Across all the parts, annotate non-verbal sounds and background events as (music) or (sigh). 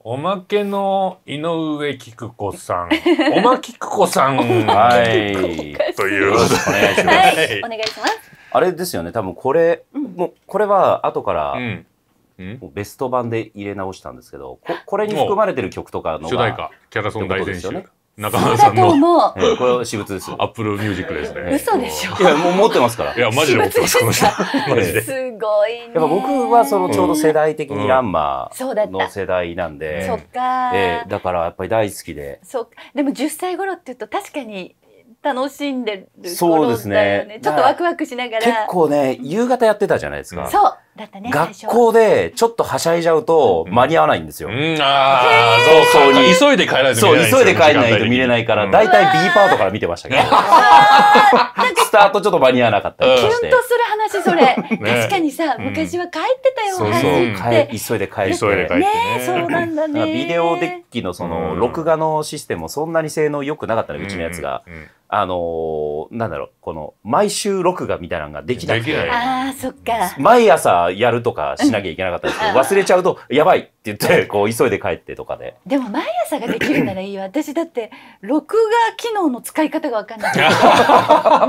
おまけの井上菊子さん、(laughs) おまきくこさん、はい、というお願いします。お願いします。あれですよね、多分これ、もうこれは後から、うんベスト版で入れ直したんですけどここれに含まれてる曲とかの主題歌キャラソン大全集、中村さんの。もう、うこれは私物です。アップルミュージックですね。嘘でしょ。いや、もう持ってますから。いや、マジで持ってます、この人。(laughs) マジで。すごいね。やっぱ僕はそのちょうど世代的にランマーの世代なんで。そっか。ええ、だからやっぱり大好きで。そっか。でも10歳頃って言うと確かに、楽しんでるね。そうですね。ちょっとワクワクしながら。結構ね、夕方やってたじゃないですか。そう。ね、学校でちょっとはしゃいじゃうと間に合わないんですよ。うん、ああ、そうそう急いで帰らないと見れない。そう、急いで帰らないと見れないから、大体、うん、B パートから見てましたけど。スタートちょっと間に合わなかったりして。キュンとする話、それ。確かにさ、昔は帰ってたよ、そうそう、急いで帰って。ねそうなんだね。ビデオデッキのその、録画のシステムもそんなに性能良くなかったの、うちのやつが。あのなんだろう、この、毎週録画みたいなのができなくて。ああ、そっか。毎朝、やるとかしなきゃいけなかったんですけど、忘れちゃうと、やばいって言って、こう、急いで帰ってとかで。でも、毎朝ができるならいいよ。私だって、録画機能の使い方がわかんない。(laughs) なん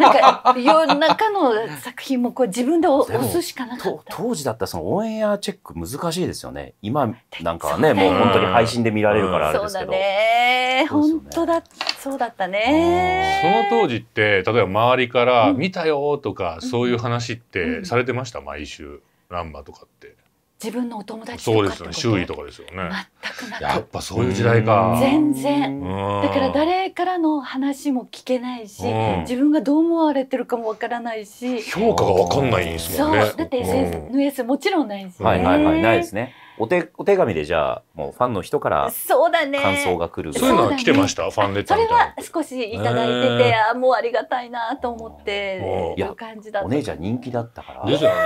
か、夜中の作品も、こう、自分で押すしかなかった当時だったら、その、オンエアチェック難しいですよね。今、なんかね、もう本当に配信で見られるからあれですけど。そうだね。本当だ。そうだったね。その当時って、例えば周りから、見たよとか、そういう話ってされてました、毎週。ランマとかって自分のお友達そうですね周囲とかですよね全くなくやっぱそういう時代か全然だから誰からの話も聞けないし、自分がどう思われてるかもわからないし評価がわかんないんですもんねそうだって SNS もちろんないし、ね、はいはいはいないですねお手お手紙でじゃあもうファンの人から感想が来るそういうのは来てました、ね、ファンレターそれは少しいただいててあもうありがたいなと思っていう感じだったお姉ちゃん人気だったからですよね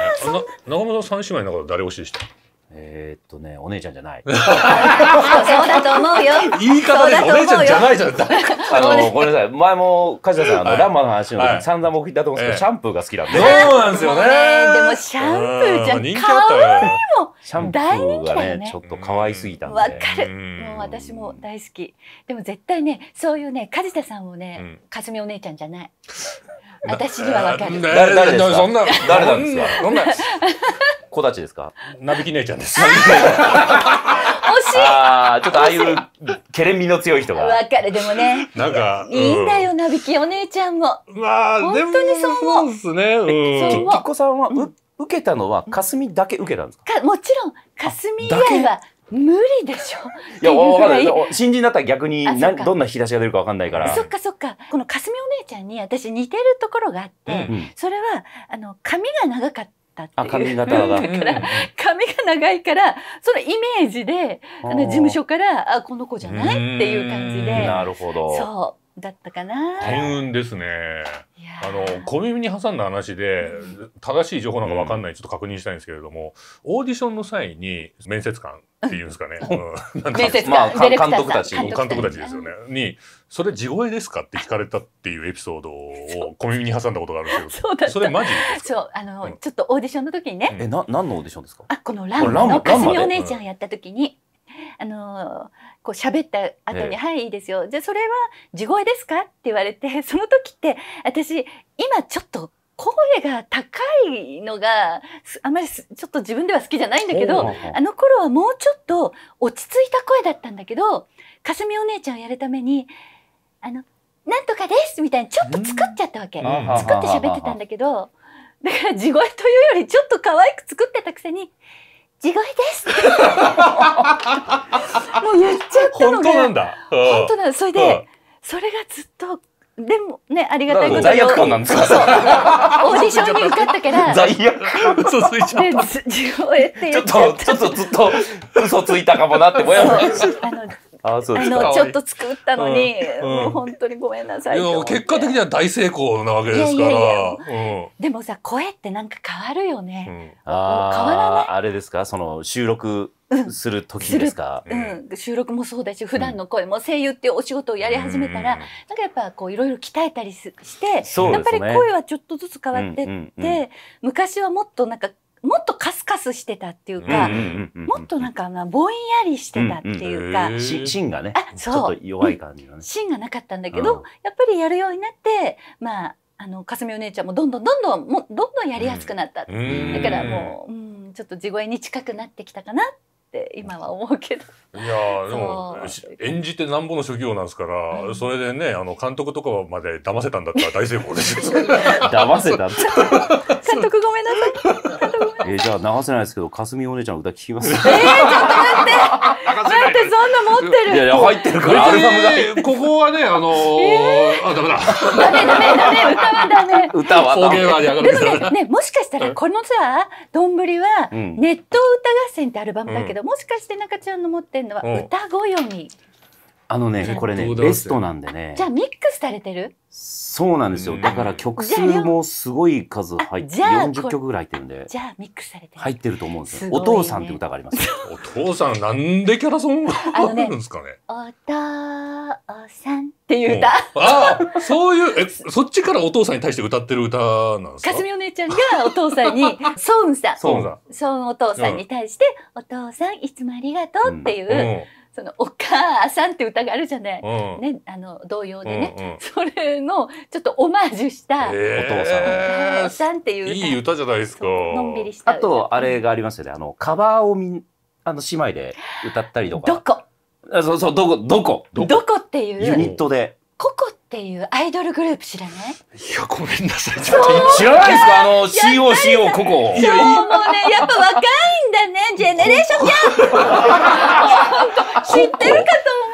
中村さん三姉妹の中で誰推しでしたえー、っとね、お姉ちゃんじゃない。(laughs) そうだと思うよ。言い方でお姉ちゃんじゃないじゃん。(laughs) あの、ごめんなさい。前も、梶田さん、あの、はい、ランマの話の時に散々僕言ったと思うんですけど、シャンプーが好きなんで。そうなんですよね。でも、シャンプーじゃ、人気あったよ。シャンプーがね、ちょっと可愛すぎたんで。わかる。もう私も大好き。でも絶対ね、そういうね、梶田さんをね、かすみお姉ちゃんじゃない。私にはわかる。誰誰ですか。そんな誰なんですか。どんな子たちですか。なびき姉ちゃんです。惜しい。ああ、ちょっとああいうけれみの強い人が。わかる、でもね。なんか。いいんだよ、なびきお姉ちゃんも。まあ、本当にそう思う。そうですね。そう思う。こさんは、う、受けたのは、かすみだけ受けたんですか。か、もちろん、かすみ以外は。無理でしょいや分かんない新人だったら逆にどんな引き出しが出るか分かんないからそっかそっかこのかすみお姉ちゃんに私似てるところがあって、うんそれはあの髪が長かった髪型が (laughs) だから髪が長いからそのイメージで事務所からあこの子じゃないっていう感じでなるほどそうだったかな大運ですねあの小耳に挟んだ話で正しい情報なんか分かんない、ちょっと確認したいんですけれどもオーディションの際に面接官っていうんですかね。うん、なまあ監督たち、監督たちですよね。に、それ地声ですかって聞かれたっていうエピソードを小耳に挟んだことがあるんですけど、(laughs) それマジそう、あの、ちょっとオーディションの時にね。え、な、何のオーディションですかあ、このランのかすみお姉ちゃんやった時に、あのこう喋った後に「はいいいですよ」じゃそれは地声ですか?」って言われてその時って私今ちょっと声が高いのがあまりちょっと自分では好きじゃないんだけどあの頃はもうちょっと落ち着いた声だったんだけどかすみお姉ちゃんをやるために「あのなんとかです」みたいにちょっと作っちゃったわけ、作って喋ってたんだけどだから地声というよりちょっと可愛く作ってたくせに「地声です」(laughs) もう言っちゃったのが本当なんだ本当なだそれで、うん、それがずっとでもねありがたいこと罪悪感なんですか。オーディションに受かったから。罪悪感嘘ついちゃった。ちょっとちょっとずっと嘘ついたかもなってぼやぼや。あのちょっと作ったのに、もう本当にごめんなさい結果的には大成功なわけですからでもさ声ってなんか変わるよね、変わらないあれですかその収録する時ですか、うん収録もそうだし普段の声も声優っていうお仕事をやり始めたら、なんかやっぱこういろいろ鍛えたりして、やっぱり声はちょっとずつ変わってって、昔はもっとなんかもっとカスカスしてたっていうか、もっとなんかまあぼんやりしてたっていうか、芯がねちょっと弱い感じがね芯がなかったんだけど、やっぱりやるようになってまああのかすみお姉ちゃんもどんどんどんどんもどんどんやりやすくなった、だからもう、うん、ちょっと地声に近くなってきたかなって今は思うけど。いやでも演じてなんぼの職業なんですから、それでねあの監督とかまで騙せたんだったら大成功です。(laughs) 騙せた。監督ごめんなさい。えー、じゃあ流せないですけど、かすみお姉ちゃんの歌聞きます。えー、ちょっと待って。だってそんな持ってる。いやいや入ってるからアルバムが。ここはねあのー、えー、あダメだ。ダメダメダメ歌はダメ。歌はダメ。でもねねもしかしたらこのツアーどんぶりは、ネット歌合戦ってアルバムだけど、うん、もしかして中ちゃんの持ってるのは歌ごよみ。うんあのね、これね、ベストなんでね。じゃあミックスされてるそうなんですよ。だから曲数もすごい数入って、40曲ぐらい入ってるんで。じゃあミックスされてる。入ってると思うんですよ。お父さんって歌があります。お父さん、なんでキャラソンがあるんですかね。お父さんっていう歌。ああ、そういう、え、そっちからお父さんに対して歌ってる歌なんですかかすみお姉ちゃんがお父さんに、(laughs) ソウンさん。ソンさん。ソンお父さんに対して、お父さんいつもありがとうっていう。その「お母さん」って歌があるじゃない、うん、ね、あの童謡でね、うんうん、それのちょっとオマージュした「えー、お父さん」お父さんっていう歌いい歌じゃないですかのんびりしたあとあれがありますよねあのカバーをみあの姉妹で歌ったりとか「どこ」あそうそう「どこ」どこ「どこ」っていうユニットで。ここ」っていうアイドルグループ知らないいや、ごめんなさい。ちょっ知らないですかあの、CO、CO、ここ」そうもうね、やっぱ若いんだね。ジェネレーションギャップ (laughs) 知ってるかと思う。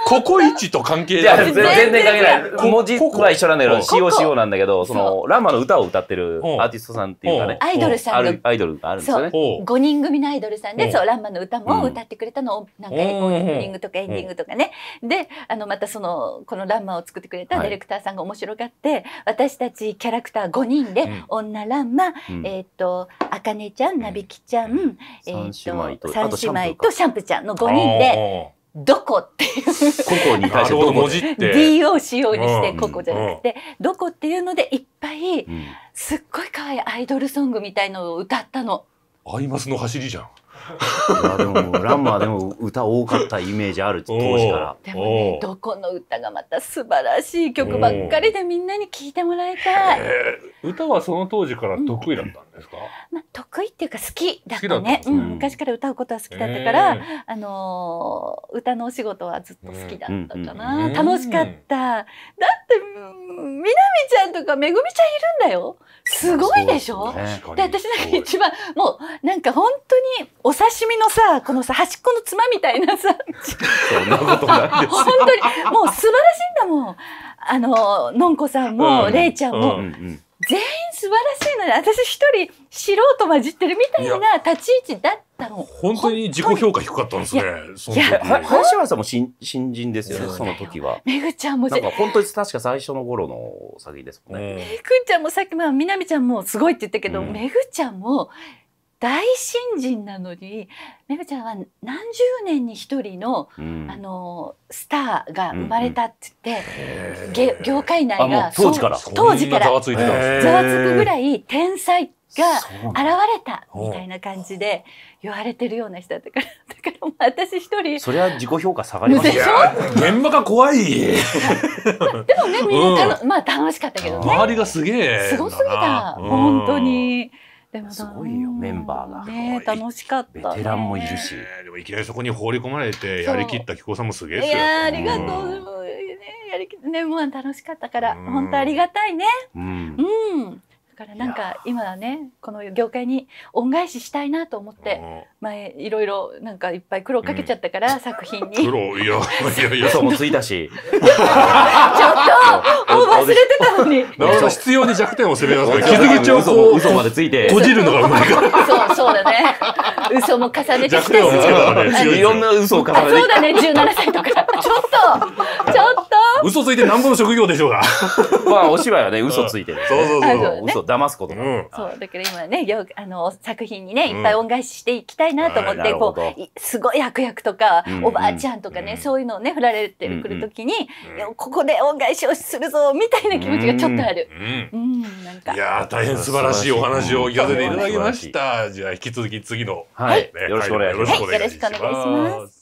ココイチと関係ない。全然関係ない。文字は一緒なんだけど、CO CO なんだけど、その、ラマの歌を歌ってるアーティストさんっていうかね。アイドルさんアイドルがあるんですよね。5人組のアイドルさんで、そう、ラマの歌も歌ってくれたのを、なんか、オープニングとかエンディングとかね。で、あの、またその、このランマを作ってくれたディレクターさんが面白がって、私たちキャラクター5人で、女ランマ、えっと、あかねちゃん、なびきちゃん、えっと、三姉妹とシャンプーちゃんの5人で、どこっていうこ々に対してどって。D o c o にしてここじゃなくて、どこっていうのでいっぱい、すっごい可愛いアイドルソングみたいのを歌ったの。アイマスの走りじゃん。いやでもランマーでも歌多かったイメージある当時から (laughs) でもねどこの歌がまた素晴らしい曲ばっかりでみんなに聴いてもらいたい歌はその当時から得意だったんですか、まあ、得意っていうか好きだったね、ね、うん、昔から歌うことは好きだったから、えー、あの歌のお仕事はずっと好きだったかな、うん、楽しかった、だってみなみちゃんとかめぐみちゃんいるんだよすごいでしょで、ね、私なんか一番もうなんか本当にお刺身のさこのさ端っこのつまみたいなさ本当にもう素晴らしいんだもんあののんこさんも、れいちゃんも。うんうん全員素晴らしいのに私一人素人混じってるみたいな立ち位置だったの本当に自己評価低かったんですねいや林原さんも新新人ですよねその時はめぐちゃんもなんか本当に確か最初の頃の作品ですもんねめぐちゃんもさっきまあみなみちゃんもすごいって言ったけど、めぐちゃんも大新人なのにめぐちゃんは何十年に一人のうん、あのスターが生まれたって言って、うんうん、業界内が当時から当時からざわつくぐらい天才が現れたみたいな感じで言われてるような人だったから (laughs) だから私一人それは自己評価下がりますよ現場が怖いでもねみんな、うん、まあ楽しかったけどね周りがすげえすごすぎた本当に。でもすごいよメンバーが、ね、楽しかった、ベテランもいるし、でもいきなりそこに放り込まれてやりきった紀子さんもすげえですよいやありがとう、うん、ねやりきねもう楽しかったから、うん、本当ありがたいねうん、うんからなんか今ねこの業界に恩返ししたいなと思って前いろいろなんかいっぱい苦労かけちゃったから、うん、作品に苦労いやいやいや嘘もついたしちょっともう忘れてたのに必要に弱点を攻めますから傷口をこう嘘までついて閉じるのがうまいからそうそうだね嘘も重ねてきたし、ね、いろんな嘘を重ねてそうだね17歳とかちょっとちょっと嘘ついてなんぼの職業でしょうが。(laughs) まあお芝居はね嘘ついてる、ね。そうそうそうそう。嘘騙すことも、うん。そうだから今ねよあの作品にねいっぱい恩返ししていきたいなと思って、うん、こうすごい悪役とか、うんおばあちゃんとかね、うん、そういうのをね振られてくるときに、うん、ここで恩返しをするぞみたいな気持ちがちょっとある。うん、なんか。いや大変素晴らしいお話を聞かせていただきました。じゃあ引き続き次のはい、ね、よろしくお願いします。よろしくお願いします。